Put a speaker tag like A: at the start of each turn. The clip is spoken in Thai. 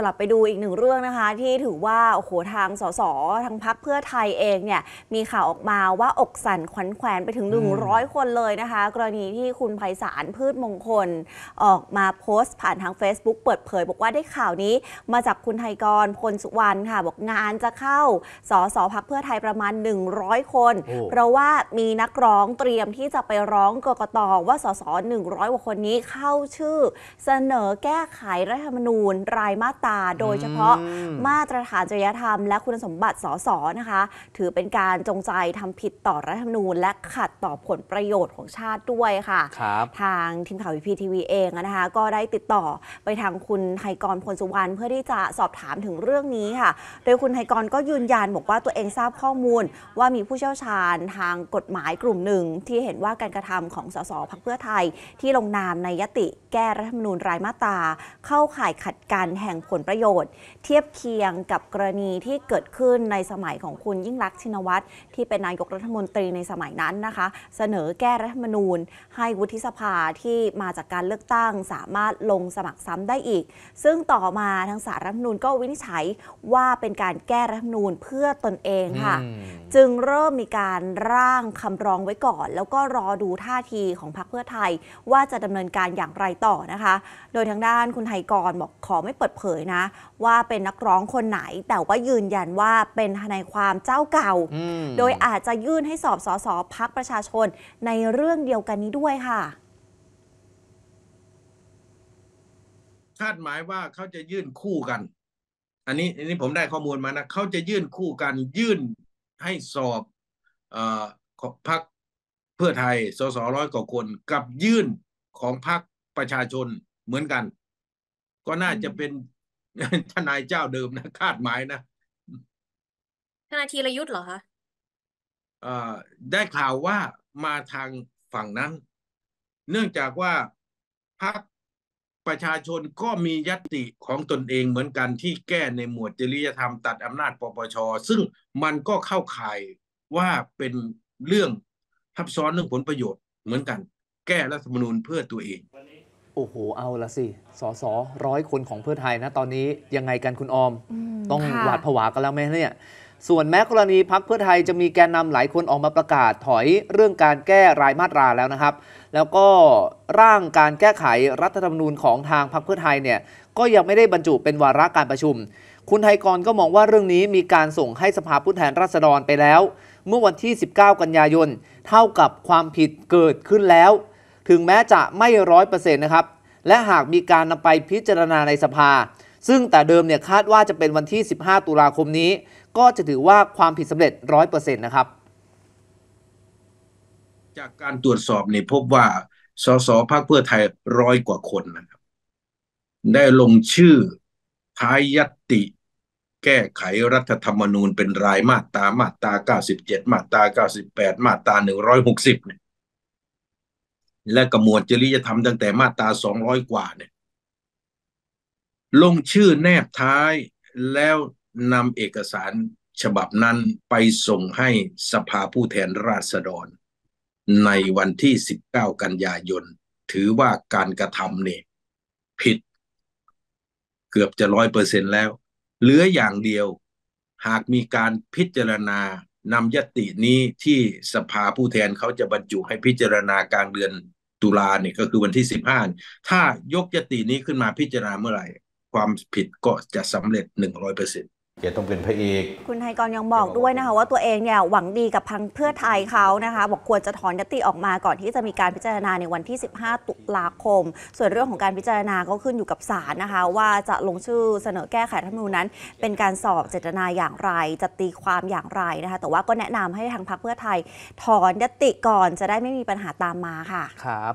A: สลับไปดูอีกหนึ่งเรื่องนะคะ ที่ถือว่า โอ้โห ทางสสทางพักเพื่อไทยเองเนี่ย มีข่าวออกมาว่าอกสั่นขวัญแขวนไปถึง 100 คนเลยนะคะ กรณีที่คุณไพศาลพืชมงคล ออกมาโพสต์ผ่านทาง Facebook เปิดเผยบอกว่าได้ข่าวนี้มาจากคุณไทยกรพลสุวรรณค่ะ บอกงานจะเข้าสสพักเพื่อไทยประมาณ 100 คนเพราะว่ามีนักร้องเตรียมที่จะไปร้องกกตว่าสส100กว่าคนนี้เข้าชื่อ เสนอแก้ไขรัฐธรรมนูญ รายมาตตาโดยเฉพาะมาตรฐานจริยธรรม และคุณสมบัติสสนะคะถือเป็นการจงใจทำผิดต่อรัฐธรรมนูญและขัดต่อผลประโยชน์ของชาติด้วยค่ะคทางทีมข่าววีพีทีวีเองนะคะก็ได้ติดต่อไปทางคุณไทกรพลสุวรรณเพื่อที่จะสอบถามถึงเรื่องนี้ค่ะ โดยคุณไทกร ก็ยืนยันบอกว่าตัวเองทราบข้อมูล ว่ามีผู้เชี่ยวชาญทางกฎหมายกลุ่มหนึ่งที่เห็นว่าการกระทำของสสพักเพื่อไทย ที่ลงนามในยติแก้รัฐธรรมนูญรายมาตาเข้าข่ายขัดกันแห่งผลลประโยชน์ เทียบเคียงกับกรณีที่เกิดขึ้นในสมัยของคุณยิ่งรักชินวัตรที่เป็นนายกรัฐมนตรีในสมัยนั้นนะคะ เสนอแก้รัฐมนูญ ให้วุฒิสภาที่มาจากการเลือกตั้ง สามารถลงสมัครซ้ำได้อีก ซึ่งต่อมาทางสารรัฐมนูญก็วินิจฉัยว่าเป็นการแก้รัฐมนูญเพื่อตนเองค่ะจึงเริ่มมีการร่างคำร้องไว้ก่อน แล้วก็รอดูท่าทีของพรรคเพื่อไทย ว่าจะดำเนินการอย่างไรต่อนะคะ โดยทางด้านคุณไทยกรบอกขอไม่เปิดเผยนะว่าเป็นนักร้องคนไหน แต่ว่ายืนยันว่าเป็นทนายความเจ้าเก่าโดยอาจจะยื่นให้สอบสอสอพักประชาชนในเรื่องเดียวกันนี้ด้วยค่ะ
B: คาดหมายว่าเขาจะยื่นคู่กัน อันนี้อันนี้ผมได้ข้อมูลมานะเขาจะยื่นคู่กัน ยื่นให้สอบอพักเพื่อไทยสสร้อยกว่าคน กับยื่นของพักประชาชนเหมือนกัน ก็น่าจะเป็นทนายเจ้าเดิมนะคาดหมายนะ
A: ทนายธีรยุทธ์เหรอคะ
B: ออได้ข่าวว่ามาทางฝั่งนั้น เนื่องจากว่าพรรคประชาชนก็มียติของตนเองเหมือนกันที่แก้ในหมวดจริยธรรมตัดอำนาจปปช ซึ่งมันก็เข้าข่ายว่าเป็นเรื่องทับซ้อนเรื่องผลประโยชน์ เหมือนกัน แก้รัฐธรรมนูญเพื่อตัวเอง
C: โอ้โห เอาละสิ สสร้อยคนของเพื่อไทยนะ ตอนนี้ยังไงกันคุณออม ต้องหวาดผวากันแล้วไหมเนี่ย ส่วนแม้กรณีพักเพื่อไทยจะมีแกนนำหลายคนออกมาประกาศถอยเรื่องการแก้รายมาตราแล้วนะครับ แล้วก็ร่างการแก้ไขรัฐธรรมนูญของทางพักเพื่อไทยเนี่ย ก็ยังไม่ได้บรรจุเป็นวาระการประชุม คุณไทยกรก็มองว่าเรื่องนี้มีการส่งให้สภาผู้แทนราษฎรไปแล้ว เมื่อวันที่ 19 กันยายน เท่ากับความผิดเกิดขึ้นแล้วถึงแม้จะไม่ร้อยเปอร์เซ็นต์นะครับ และหากมีการนำไปพิจารณาในสภา ซึ่งแต่เดิมเนี่ยคาดว่าจะเป็นวันที่ 15 ตุลาคมนี้ ก็จะถือว่าความผิดสำเร็จรร้ออยเป์เซ็นะค
B: รับ จากการตรวจสอบเนี่ยพบว่า สสพรรคเพื่อไทยร้อยกว่าคนนะครับ ได้ลงชื่อท้ายยติ แก้ไขรัฐธรรมนูญเป็นรายมาตรามาตรา97 มาตรา98 มาตรา160เนี่ยและกระมวดจริยธรรมตั้งแต่มาตราสองร้อยกว่าเนี่ยลงชื่อแนบท้ายแล้วนำเอกสารฉบับนั้นไปส่งให้สภาผู้แทนราษฎร ในวันที่ 19 กันยายน ถือว่าการกระทำเนี่ยผิดเกือบจะร้อยเปอร์เซ็นแล้ว เหลืออย่างเดียว หากมีการพิจารณานำยตินี้ที่สภาผู้แทนเขาจะบรรจุให้พิจารณากลางเดือนตุลาเนี่ยก็คือวันที่สิบห้าถ้ายกยตินี้ขึ้นมาพิจารณาเมื่อไหร่ ความผิดก็จะสำเร็จหนึ่งร้อยเปอร์เซ็นตแกต้องเป็นพระเอก
A: คุณไทยกรยังบอกด้วยนะคะ ว่าตัวเองเนี่ยหวังดีกับพังเพื่อไทยเขานะคะ บอกควรจะถอนยติออกมาก่อนที่จะมีการพิจารณาในวันที่ 15 ตุลาคม ส่วนเรื่องของการพิจารณาก็ขึ้นอยู่กับศาลนะคะ ว่าจะลงชื่อเสนอแก้ไขรัฐธมนูญนั้น เป็นการสอบเจตนาอย่างไร จะตีความอย่างไรนะคะ แต่ว่าก็แนะนำให้ทางพรรคเพื่อไทยถอนยติก่อนจะได้ไม่มีปัญหาตามมาค่ะ
C: ครับ